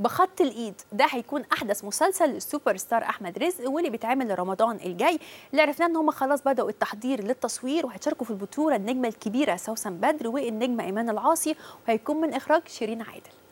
بخط الايد ده هيكون احدث مسلسل للسوبر ستار احمد رزق واللي بيتعمل لرمضان الجاي اللي عرفناه ان هم خلاص بداوا التحضير للتصوير وهيشاركوا في البطوله النجمه الكبيره سوسن بدر والنجمه ايمان العاصي وهيكون من اخراج شيرين عادل